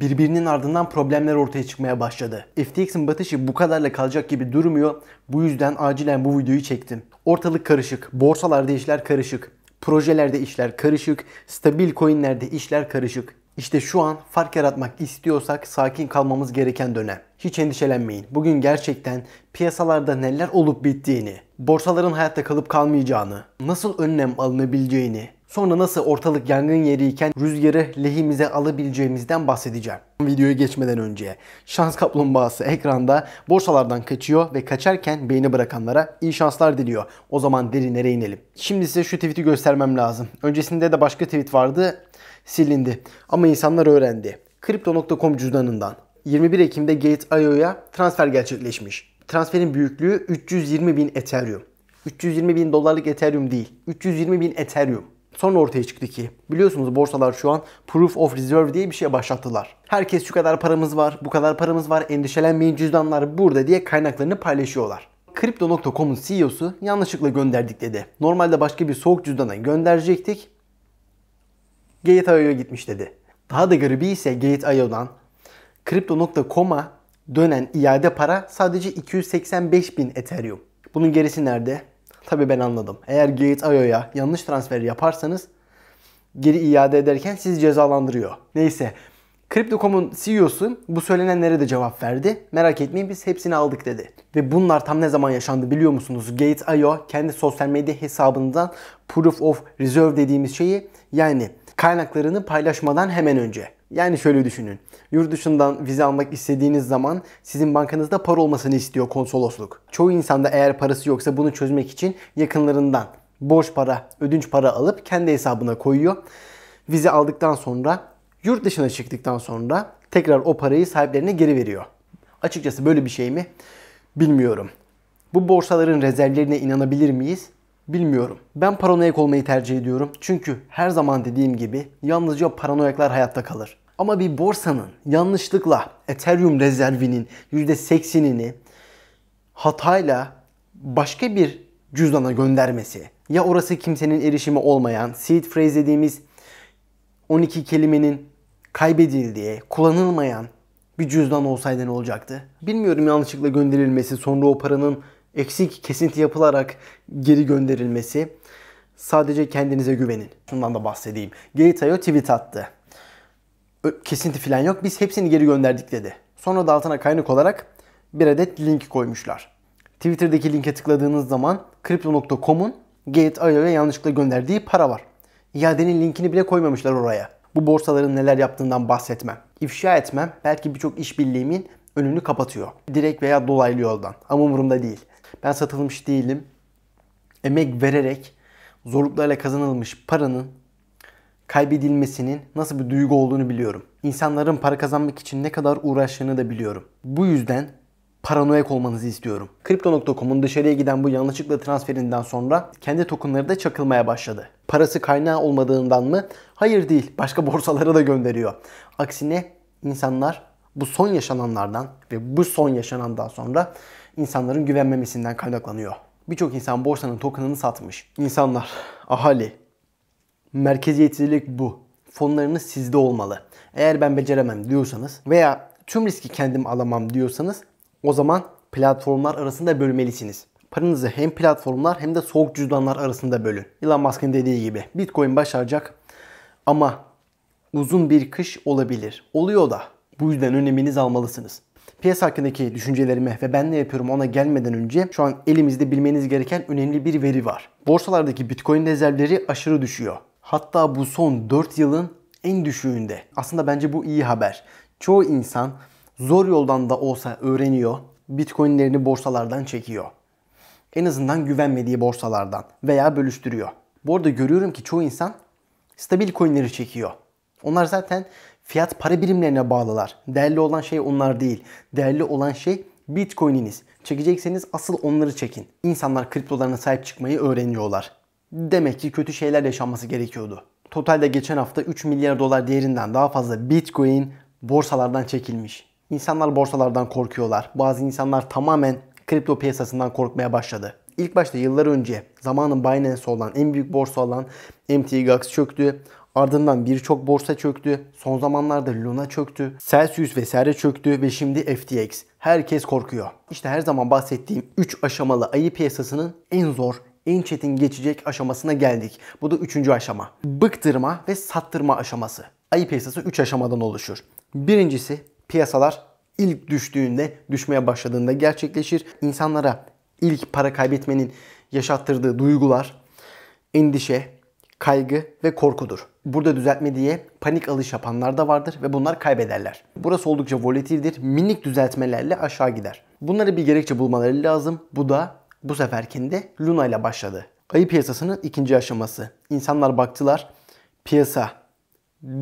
birbirinin ardından problemler ortaya çıkmaya başladı. FTX'in batışı bu kadarla kalacak gibi durmuyor. Bu yüzden acilen bu videoyu çektim. Ortalık karışık, borsalarda işler karışık, projelerde işler karışık, stabil coinlerde işler karışık. İşte şu an fark yaratmak istiyorsak sakin kalmamız gereken dönem. Hiç endişelenmeyin. Bugün gerçekten piyasalarda neler olup bittiğini, borsaların hayatta kalıp kalmayacağını, nasıl önlem alınabileceğini, Sonra nasıl ortalık yangın yeriyken rüzgarı lehimize alabileceğimizden bahsedeceğim. Videoya geçmeden önce şans kaplumbağası ekranda borsalardan kaçıyor ve kaçarken beyni bırakanlara iyi şanslar diliyor. O zaman derinlere inelim. Şimdi size şu tweet'i göstermem lazım. Öncesinde de başka tweet vardı silindi ama insanlar öğrendi. Crypto.com cüzdanından 21 Ekim'de Gate.io'ya transfer gerçekleşmiş. Transferin büyüklüğü 320 bin Ethereum. 320 bin dolarlık Ethereum değil. 320 bin Ethereum. Sonra ortaya çıktı ki biliyorsunuz borsalar şu an proof of reserve diye bir şey başlattılar. Herkes şu kadar paramız var, bu kadar paramız var, endişelenmeyin cüzdanlar burada diye kaynaklarını paylaşıyorlar. Crypto.com'un CEO'su yanlışlıkla gönderdik dedi. Normalde başka bir soğuk cüzdana gönderecektik. Gate.io'ya gitmiş dedi. Daha da garibi ise Gate.io'dan Crypto.com'a dönen iade para sadece 285 bin Ethereum. Bunun gerisi nerede? Tabi ben anladım. Eğer Gates Ayo'ya yanlış transfer yaparsanız geri iade ederken sizi cezalandırıyor. Neyse. Crypto.com'un CEO'su bu söylenenlere de cevap verdi. Merak etmeyin biz hepsini aldık dedi. Ve bunlar tam ne zaman yaşandı biliyor musunuz? Gates.io kendi sosyal medya hesabından Proof of Reserve dediğimiz şeyi yani kaynaklarını paylaşmadan hemen önce yani şöyle düşünün. Yurt dışından vize almak istediğiniz zaman sizin bankanızda para olmasını istiyor konsolosluk. Çoğu insanda eğer parası yoksa bunu çözmek için yakınlarından borç para, ödünç para alıp kendi hesabına koyuyor. Vize aldıktan sonra yurt dışına çıktıktan sonra tekrar o parayı sahiplerine geri veriyor. Açıkçası böyle bir şey mi? Bilmiyorum. Bu borsaların rezervlerine inanabilir miyiz? Bilmiyorum. Ben paranoyak olmayı tercih ediyorum. Çünkü her zaman dediğim gibi yalnızca paranoyaklar hayatta kalır. Ama bir borsanın yanlışlıkla Ethereum rezervinin %80'ini hatayla başka bir cüzdana göndermesi ya orası kimsenin erişimi olmayan seed phrase dediğimiz 12 kelimenin kaybedildiği, kullanılmayan bir cüzdan olsaydı ne olacaktı? Bilmiyorum yanlışlıkla gönderilmesi, sonra o paranın eksik kesinti yapılarak geri gönderilmesi. Sadece kendinize güvenin. Şundan da bahsedeyim. Gate.io tweet attı kesinti falan yok. Biz hepsini geri gönderdik dedi. Sonra da altına kaynak olarak bir adet link koymuşlar. Twitter'daki linke tıkladığınız zaman Crypto.com'un Gate.io'ya yanlışlıkla gönderdiği para var. İadenin linkini bile koymamışlar oraya. Bu borsaların neler yaptığından bahsetmem. İfşa etmem belki birçok işbirliğimin önünü kapatıyor. Direkt veya dolaylı yoldan. Ama umurumda değil. Ben satılmış değilim. Emek vererek zorluklarla kazanılmış paranın kaybedilmesinin nasıl bir duygu olduğunu biliyorum. İnsanların para kazanmak için ne kadar uğraştığını da biliyorum. Bu yüzden paranoyak olmanızı istiyorum. Crypto.com'un dışarıya giden bu yanlışlıkla transferinden sonra kendi tokenları da çakılmaya başladı. Parası kaynağı olmadığından mı? Hayır değil. Başka borsalara da gönderiyor. Aksine insanlar bu son yaşananlardan ve bu son yaşanandan sonra insanların güvenmemesinden kaynaklanıyor. Birçok insan borsanın tokenını satmış. İnsanlar, ahali, Merkeziyetsizlik bu. Fonlarınız sizde olmalı. Eğer ben beceremem diyorsanız veya tüm riski kendim alamam diyorsanız o zaman platformlar arasında bölmelisiniz. Paranızı hem platformlar hem de soğuk cüzdanlar arasında bölün. Elon Musk'ın dediği gibi Bitcoin başaracak ama uzun bir kış olabilir. Oluyor da bu yüzden öneminiz almalısınız. Piyasa hakkındaki düşüncelerime ve ben ne yapıyorum ona gelmeden önce şu an elimizde bilmeniz gereken önemli bir veri var. Borsalardaki Bitcoin rezervleri aşırı düşüyor. Hatta bu son 4 yılın en düşüğünde. Aslında bence bu iyi haber. Çoğu insan zor yoldan da olsa öğreniyor, bitcoinlerini borsalardan çekiyor. En azından güvenmediği borsalardan veya bölüştürüyor. Bu arada görüyorum ki çoğu insan stabil coinleri çekiyor. Onlar zaten fiyat para birimlerine bağlılar. Değerli olan şey onlar değil. Değerli olan şey Bitcoin'iniz. Çekecekseniz asıl onları çekin. İnsanlar kriptolarına sahip çıkmayı öğreniyorlar demek ki kötü şeyler yaşanması gerekiyordu. Totalde geçen hafta 3 milyar dolar değerinden daha fazla Bitcoin borsalardan çekilmiş. İnsanlar borsalardan korkuyorlar. Bazı insanlar tamamen kripto piyasasından korkmaya başladı. İlk başta yıllar önce zamanın Binance olan en büyük borsa olan MTGAX çöktü. Ardından birçok borsa çöktü. Son zamanlarda Luna çöktü. Celsius vesaire çöktü ve şimdi FTX. Herkes korkuyor. İşte her zaman bahsettiğim 3 aşamalı ayı piyasasının en zor, en çetin geçecek aşamasına geldik. Bu da üçüncü aşama. Bıktırma ve sattırma aşaması. Ayı piyasası 3 aşamadan oluşur. Birincisi piyasalar ilk düştüğünde, düşmeye başladığında gerçekleşir. İnsanlara ilk para kaybetmenin yaşattırdığı duygular, endişe, kaygı ve korkudur. Burada düzeltme diye panik alış yapanlar da vardır ve bunlar kaybederler. Burası oldukça volatildir. Minik düzeltmelerle aşağı gider. Bunları bir gerekçe bulmaları lazım. Bu da bu seferkinde Luna ile başladı. Ayı piyasasının ikinci aşaması. İnsanlar baktılar piyasa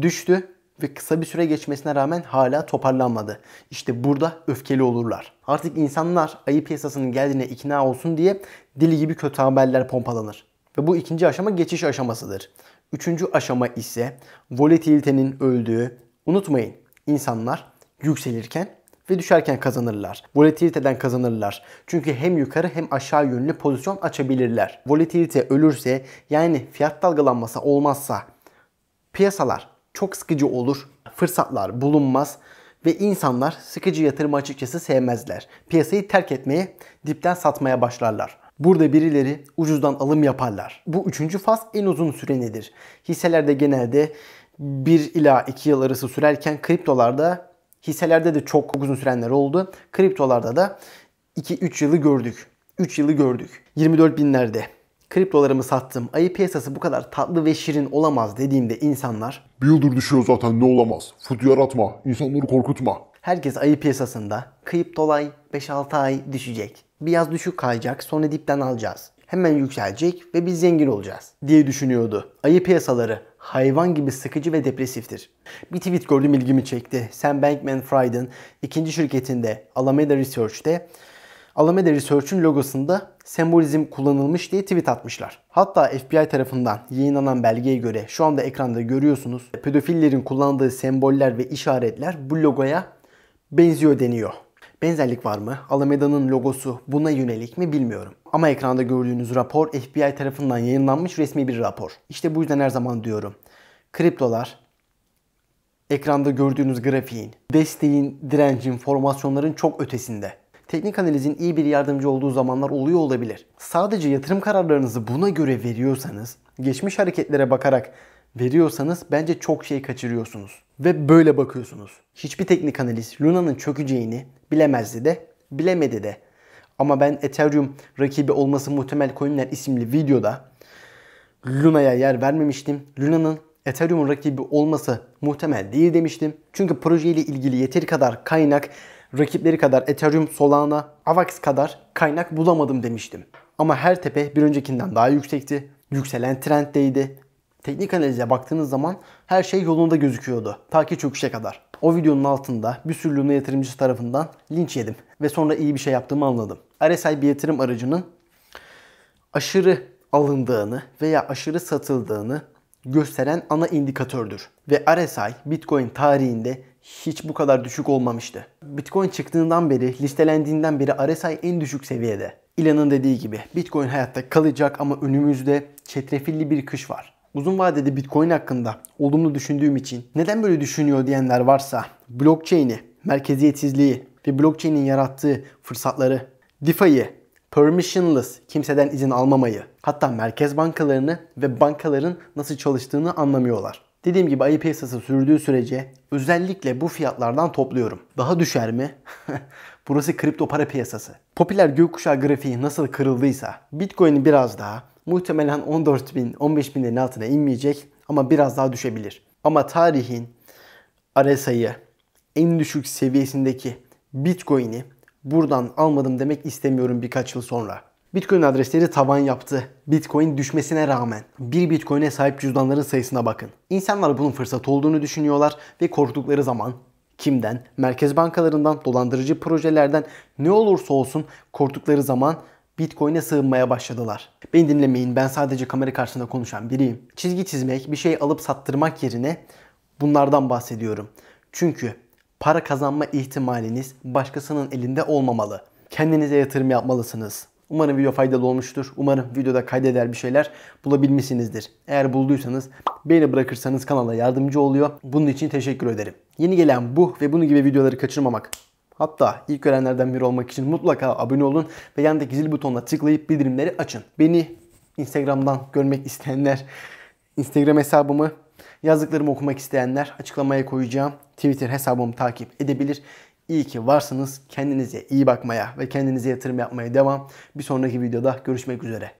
düştü ve kısa bir süre geçmesine rağmen hala toparlanmadı. İşte burada öfkeli olurlar. Artık insanlar ayı piyasasının geldiğine ikna olsun diye dili gibi kötü haberler pompalanır. Ve bu ikinci aşama geçiş aşamasıdır. Üçüncü aşama ise volatilitenin öldüğü. Unutmayın insanlar yükselirken ve düşerken kazanırlar. Volatiliteden kazanırlar. Çünkü hem yukarı hem aşağı yönlü pozisyon açabilirler. Volatilite ölürse yani fiyat dalgalanması olmazsa piyasalar çok sıkıcı olur. Fırsatlar bulunmaz ve insanlar sıkıcı yatırımı açıkçası sevmezler. Piyasayı terk etmeye, dipten satmaya başlarlar. Burada birileri ucuzdan alım yaparlar. Bu üçüncü faz en uzun sürenidir. Hisselerde genelde 1 ila 2 yıl arası sürerken kriptolarda Hisselerde de çok uzun sürenler oldu. Kriptolarda da 2-3 yılı gördük. 3 yılı gördük. 24 binlerde kriptolarımı sattım. Ayı piyasası bu kadar tatlı ve şirin olamaz dediğimde insanlar Bir yıldır düşüyor zaten ne olamaz. Fut yaratma. insanları korkutma. Herkes ayı piyasasında kriptolay 5-6 ay düşecek. Biraz düşük kayacak sonra dipten alacağız. Hemen yükselecek ve biz zengin olacağız diye düşünüyordu. Ayı piyasaları hayvan gibi sıkıcı ve depresiftir. Bir tweet gördüm ilgimi çekti. Sam Bankman-Fried'in ikinci şirketinde Alameda Research'te Alameda Research'ün logosunda sembolizm kullanılmış diye tweet atmışlar. Hatta FBI tarafından yayınlanan belgeye göre şu anda ekranda görüyorsunuz pedofillerin kullandığı semboller ve işaretler bu logoya benziyor deniyor. Benzerlik var mı? Alameda'nın logosu buna yönelik mi bilmiyorum. Ama ekranda gördüğünüz rapor FBI tarafından yayınlanmış resmi bir rapor. İşte bu yüzden her zaman diyorum. Kriptolar, ekranda gördüğünüz grafiğin, desteğin, direncin, formasyonların çok ötesinde. Teknik analizin iyi bir yardımcı olduğu zamanlar oluyor olabilir. Sadece yatırım kararlarınızı buna göre veriyorsanız, geçmiş hareketlere bakarak veriyorsanız bence çok şey kaçırıyorsunuz. Ve böyle bakıyorsunuz. Hiçbir teknik analiz Luna'nın çökeceğini bilemezdi de, bilemedi de ama ben Ethereum rakibi olması muhtemel coinler isimli videoda Luna'ya yer vermemiştim. Luna'nın Ethereum'un rakibi olması muhtemel değil demiştim. Çünkü projeyle ilgili yeteri kadar kaynak, rakipleri kadar Ethereum, Solana, Avax kadar kaynak bulamadım demiştim. Ama her tepe bir öncekinden daha yüksekti. Yükselen trenddeydi. Teknik analize baktığınız zaman her şey yolunda gözüküyordu. Ta ki çöküşe kadar. O videonun altında bir sürü Luna yatırımcısı tarafından linç yedim. Ve sonra iyi bir şey yaptığımı anladım. RSI bir yatırım aracının aşırı alındığını veya aşırı satıldığını gösteren ana indikatördür. Ve RSI Bitcoin tarihinde hiç bu kadar düşük olmamıştı. Bitcoin çıktığından beri, listelendiğinden beri RSI en düşük seviyede. İlan'ın dediği gibi Bitcoin hayatta kalacak ama önümüzde çetrefilli bir kış var. Uzun vadede Bitcoin hakkında olumlu düşündüğüm için neden böyle düşünüyor diyenler varsa blockchain'i, merkeziyetsizliği ve blockchain'in yarattığı fırsatları DeFi'yi, permissionless, kimseden izin almamayı, hatta merkez bankalarını ve bankaların nasıl çalıştığını anlamıyorlar. Dediğim gibi ayı piyasası sürdüğü sürece özellikle bu fiyatlardan topluyorum. Daha düşer mi? Burası kripto para piyasası. Popüler gökkuşağı grafiği nasıl kırıldıysa Bitcoin'i biraz daha muhtemelen 14 bin 15 binlerin altına inmeyecek ama biraz daha düşebilir. Ama tarihin RSI'ı en düşük seviyesindeki Bitcoin'i buradan almadım demek istemiyorum birkaç yıl sonra. Bitcoin adresleri tavan yaptı. Bitcoin düşmesine rağmen bir Bitcoin'e sahip cüzdanların sayısına bakın. İnsanlar bunun fırsat olduğunu düşünüyorlar ve korktukları zaman kimden, merkez bankalarından, dolandırıcı projelerden ne olursa olsun korktukları zaman Bitcoin'e sığınmaya başladılar. Beni dinlemeyin ben sadece kamera karşısında konuşan biriyim. Çizgi çizmek, bir şey alıp sattırmak yerine bunlardan bahsediyorum. Çünkü Para kazanma ihtimaliniz başkasının elinde olmamalı. Kendinize yatırım yapmalısınız. Umarım video faydalı olmuştur. Umarım videoda kaydeder bir şeyler bulabilmişsinizdir. Eğer bulduysanız beğeni bırakırsanız kanala yardımcı oluyor. Bunun için teşekkür ederim. Yeni gelen bu ve bunun gibi videoları kaçırmamak Hatta ilk görenlerden biri olmak için mutlaka abone olun ve yandaki zil butonuna tıklayıp bildirimleri açın. Beni Instagram'dan görmek isteyenler Instagram hesabımı Yazdıklarımı okumak isteyenler açıklamaya koyacağım Twitter hesabımı takip edebilir. İyi ki varsınız. Kendinize iyi bakmaya ve kendinize yatırım yapmaya devam. Bir sonraki videoda görüşmek üzere.